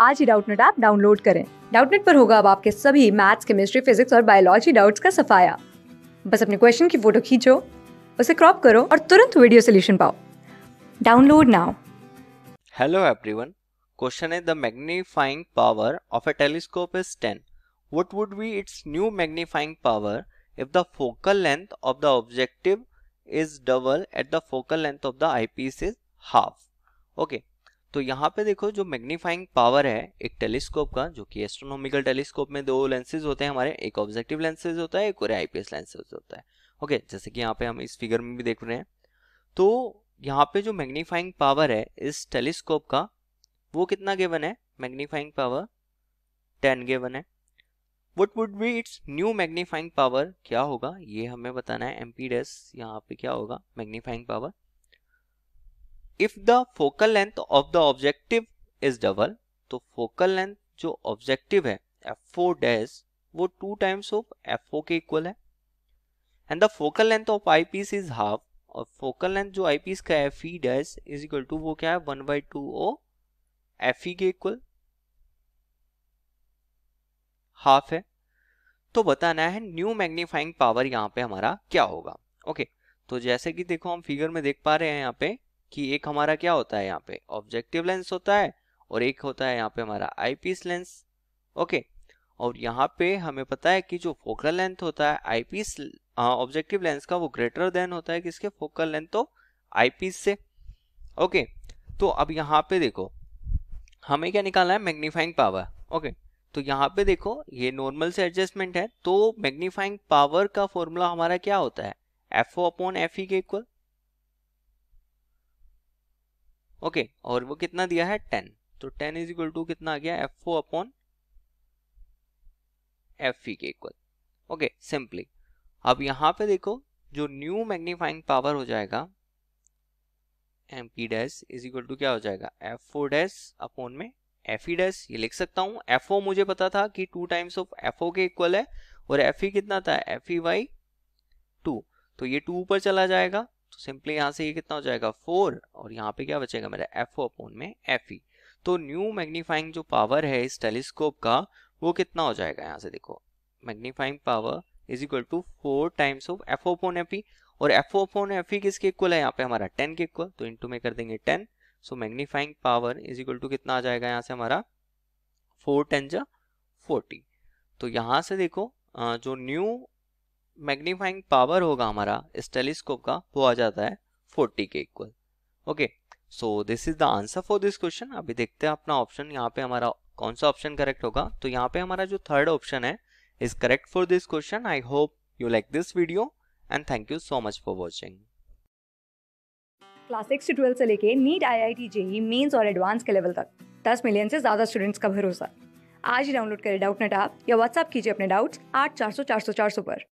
आज ही Doubtnet app download करें डाउटनेट पर होगा अब आपके सभी मैथ्स केमिस्ट्री फिजिक्स और बायोलॉजी डाउट्स का सफाया बस अपने क्वेश्चन की फोटो खींचो उसे क्रॉप करो और तुरंत वीडियो सोल्यूशन पाओ download now hello everyone question है the magnifying power of a telescope is 10 would be its new magnifying power if the focal length of the objective is double at the focal length of the the eyepiece is half okay तो यहाँ पे देखो जो magnifying power है एक telescope का जो कि एस्ट्रोनॉमिकल टेलीस्कोप में दो लेंसेज होते हैं हमारे एक ऑब्जेक्टिव लेंसेज होता है एक और आईपीएस लेंसेज होता है ओके जैसे कि यहाँ पे हम इस फिगर में भी देख रहे हैं तो यहाँ पे जो मैग्नीफाइंग पावर है इस टेलीस्कोप का वो कितना गेवन है मैग्नीफाइंग पावर टेन गेवन है what would be its new magnifying power क्या होगा ये हमें बताना है एम डेस यहाँ पे क्या होगा magnifying power if the focal length of the objective is double तो फोकल लेंथ जो ऑब्जेक्टिव है एफ फोर डैश वो two times of F four के इक्वल है and the focal length of eyepiece is half और focal length जो eyepiece का F E dash is equal to वो क्या है one by two of F E के equal half है तो बताना है न्यू मैग्नीफाइंग पावर यहाँ पे हमारा क्या होगा ओके okay, तो जैसे कि देखो हम फिगर में देख पा रहे हैं यहाँ पे कि एक हमारा क्या होता है यहाँ पे ऑब्जेक्टिव लेंस होता है और एक होता है यहाँ पे हमारा आईपीस लेंस ओके और यहाँ पे हमें पता है कि जो फोकल लेंथ होता है आईपीस ऑब्जेक्टिव लेंस का वो ग्रेटर देन होता है किसके फोकल लेंथ तो आईपीस से ओके तो अब यहाँ पे देखो हमें क्या निकालना है मैग्नीफाइंग पावर ओके तो यहाँ पे देखो ये नॉर्मल से एडजस्टमेंट है तो मैग्नीफाइंग पावर का फॉर्मूला हमारा क्या होता है F O upon F E के इक्वल ओके और वो कितना दिया है टेन तो टेन इज इक्वल टू कितना आ गया F O upon F E के इक्वल ओके सिंपली अब यहां पे देखो जो न्यू मैग्नीफाइंग पावर हो जाएगा M P dash is equal to क्या हो जाएगा एफ ओ डैश अपॉन में एफ ई डैश ये लिख सकता हूं एफ ओ मुझे पता था कि two times of F O के इक्वल है और एफ ई e कितना था एफ ई वाई टू तो ये टू ऊपर चला जाएगा तो सिंपली यहाँ से ये यह कितना हो जाएगा फोर और यहाँ पे क्या बचेगा मेरा एफ ओ अपोन में एफ ई तो न्यू मैग्नीफाइंग जो पावर है इस टेलीस्कोप का वो कितना हो जाएगा यहाँ से देखो magnifying power is equal to four times of F O upon F E और F O upon F E किसके इक्वल है यहाँ पे हमारा टेन के इक्वल तो इंटू में कर देंगे ten so magnifying power is equal to कितना आ जाएगा यहाँ से हमारा फोर टेन जा फोर्टी तो यहाँ से देखो जो न्यू मैग्नीफाइंग पावर होगा हमारा इस टेलीस्कोप का वो आ जाता है फोर्टी के equal okay so this is the answer for this question अभी देखते हैं अपना ऑप्शन यहाँ पे हमारा कौन सा ऑप्शन करेक्ट होगा तो यहाँ पे हमारा जो थर्ड ऑप्शन है is correct for this question I hope you like this video and thank you so much for watching class six twelfth से लेके NEET I I T JEE mains और एडवांस के लेवल तक दस million से ज्यादा students का भरोसा आज ही डाउनलोड करें डाउट नेट आप या व्हाट्सअप कीजिए अपने डाउट्स आठ चार सौ चार सौ चार सौ पर